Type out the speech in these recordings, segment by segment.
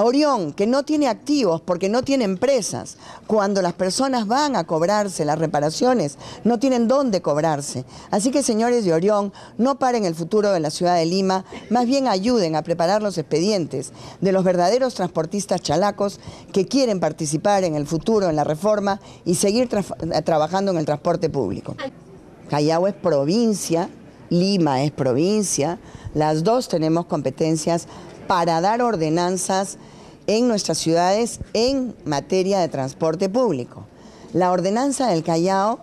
a Orión, que no tiene activos porque no tiene empresas, cuando las personas van a cobrarse las reparaciones, no tienen dónde cobrarse. Así que, señores de Orión, no paren el futuro de la ciudad de Lima, más bien ayuden a preparar los expedientes de los verdaderos transportistas chalacos que quieren participar en el futuro, en la reforma y seguir trabajando en el transporte público. Callao es provincia, Lima es provincia, las dos tenemos competencias para dar ordenanzas en nuestras ciudades en materia de transporte público. La ordenanza del Callao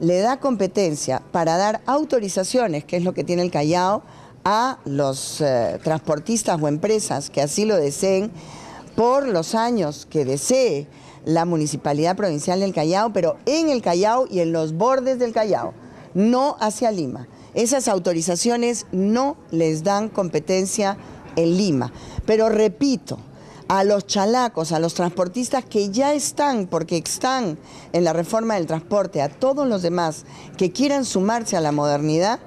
le da competencia para dar autorizaciones, que es lo que tiene el Callao, a los eh, transportistas o empresas que así lo deseen por los años que desee la Municipalidad Provincial del Callao, pero en el Callao y en los bordes del Callao, no hacia Lima. Esas autorizaciones no les dan competencia en Lima. Pero repito, a los chalacos, a los transportistas que ya están, porque están en la reforma del transporte, a todos los demás que quieran sumarse a la modernidad,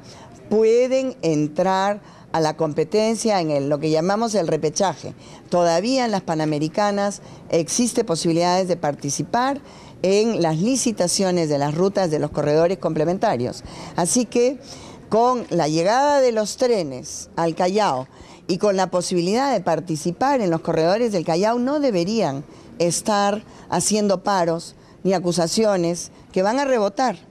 pueden entrar a la competencia en lo que llamamos el repechaje. Todavía en las Panamericanas existe posibilidades de participar en las licitaciones de las rutas de los corredores complementarios. Así que con la llegada de los trenes al Callao, y con la posibilidad de participar en los corredores del Callao no deberían estar haciendo paros ni acusaciones que van a rebotar